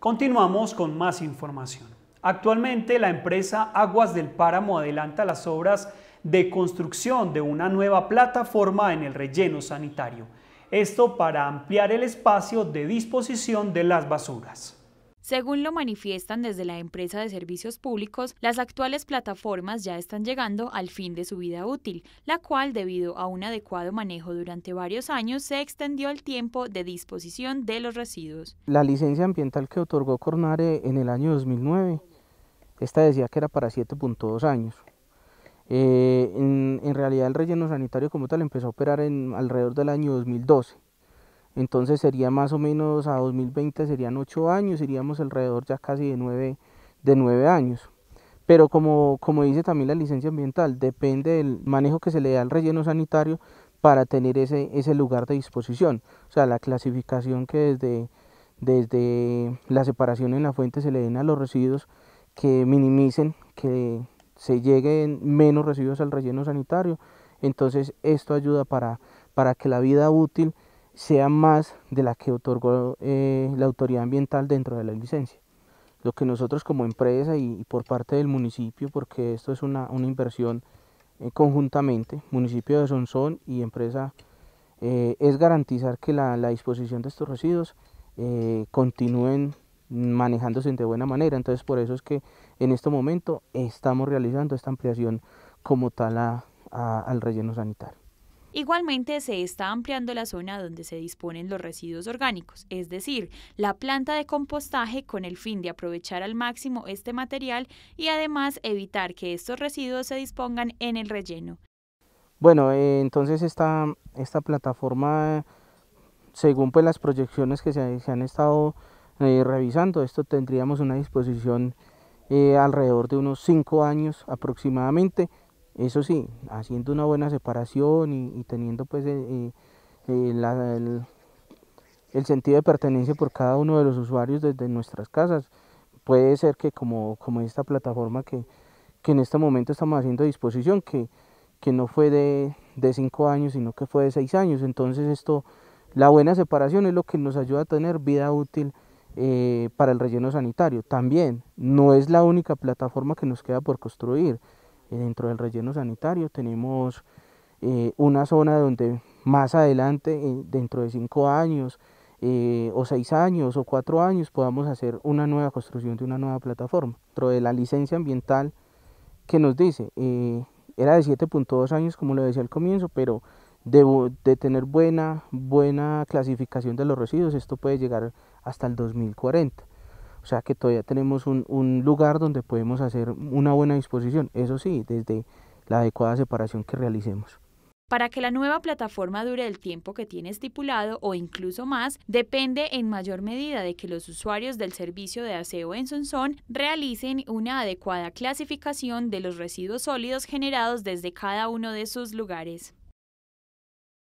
Continuamos con más información. Actualmente la empresa Aguas del Páramo adelanta las obras de construcción de una nueva plataforma en el relleno sanitario. Esto para ampliar el espacio de disposición de las basuras. Según lo manifiestan desde la empresa de servicios públicos, las actuales plataformas ya están llegando al fin de su vida útil, la cual, debido a un adecuado manejo durante varios años, se extendió el tiempo de disposición de los residuos. La licencia ambiental que otorgó Cornare en el año 2009, esta decía que era para 7.2 años. Eh, en, realidad el relleno sanitario como tal empezó a operar alrededor del año 2012. Entonces sería más o menos a 2020 serían 8 años, iríamos alrededor ya casi de 9, de años. Pero como, dice también la licencia ambiental, depende del manejo que se le da al relleno sanitario para tener ese, lugar de disposición. O sea, la clasificación que desde, desde la separación en la fuente se le den a los residuos que minimicen, que se lleguen menos residuos al relleno sanitario. Entonces esto ayuda para que la vida útil sea más de la que otorgó eh, la autoridad ambiental dentro de la licencia. Lo que nosotros como empresa y, por parte del municipio, porque esto es una, inversión eh, conjuntamente, municipio de Sonsón y empresa, eh, es garantizar que la, disposición de estos residuos continúen manejándose de buena manera. Entonces por eso es que en este momento estamos realizando esta ampliación como tal al relleno sanitario. Igualmente se está ampliando la zona donde se disponen los residuos orgánicos, es decir, la planta de compostaje con el fin de aprovechar al máximo este material y además evitar que estos residuos se dispongan en el relleno. Bueno, eh, entonces esta, esta plataforma, según pues, las proyecciones que se, han estado eh, revisando, esto tendríamos una disposición eh, alrededor de unos cinco años aproximadamente. Eso sí, haciendo una buena separación y, teniendo pues eh, eh, eh, el, sentido de pertenencia por cada uno de los usuarios desde nuestras casas. Puede ser que como, esta plataforma que, en este momento estamos haciendo a disposición, que, no fue de, cinco años, sino que fue de seis años. Entonces esto, la buena separación es lo que nos ayuda a tener vida útil para el relleno sanitario. También no es la única plataforma que nos queda por construir dentro del relleno sanitario tenemos eh, una zona donde más adelante, eh, dentro de cinco años eh, o seis años o cuatro años, podamos hacer una nueva construcción de una nueva plataforma. Dentro de la licencia ambiental que nos dice, era de 7.2 años como lo decía al comienzo, pero de, tener buena, buena clasificación de los residuos, esto puede llegar hasta el 2040. O sea que todavía tenemos un, lugar donde podemos hacer una buena disposición, eso sí, desde la adecuada separación que realicemos. Para que la nueva plataforma dure el tiempo que tiene estipulado o incluso más, depende en mayor medida de que los usuarios del servicio de aseo en Sonsón realicen una adecuada clasificación de los residuos sólidos generados desde cada uno de sus lugares.